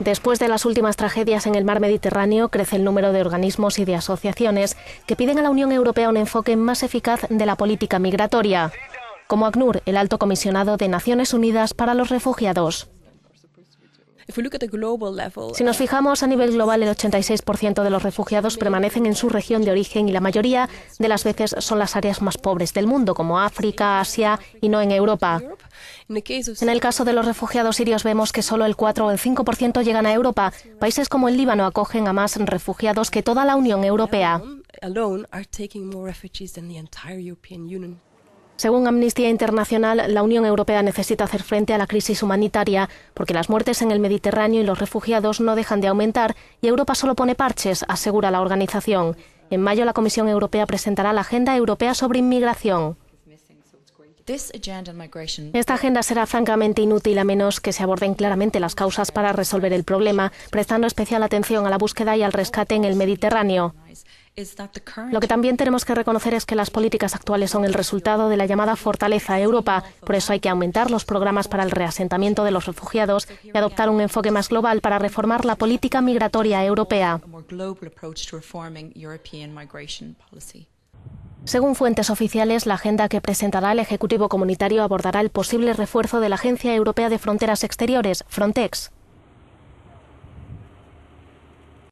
Después de las últimas tragedias en el mar Mediterráneo, crece el número de organismos y de asociaciones que piden a la Unión Europea un enfoque más eficaz de la política migratoria, como ACNUR, el alto comisionado de Naciones Unidas para los Refugiados. Si nos uh, fijamos a nivel global, el 86% de los refugiados permanecen en su región de origen y la mayoría de las veces son las áreas más pobres del mundo, como África, Asia y no en Europa. En el caso de los refugiados sirios vemos que solo el 4 o el 5% llegan a Europa. Países como el Líbano acogen a más refugiados que toda la Unión Europea. Según Amnistía Internacional, la Unión Europea necesita hacer frente a la crisis humanitaria porque las muertes en el Mediterráneo y los refugiados no dejan de aumentar y Europa solo pone parches, asegura la organización. En mayo la Comisión Europea presentará la Agenda Europea sobre Inmigración. Esta agenda será francamente inútil a menos que se aborden claramente las causas para resolver el problema, prestando especial atención a la búsqueda y al rescate en el Mediterráneo. Lo que también tenemos que reconocer es que las políticas actuales son el resultado de la llamada fortaleza Europa. Por eso hay que aumentar los programas para el reasentamiento de los refugiados y adoptar un enfoque más global para reformar la política migratoria europea. Según fuentes oficiales, la agenda que presentará el Ejecutivo Comunitario abordará el posible refuerzo de la Agencia Europea de Fronteras Exteriores, Frontex.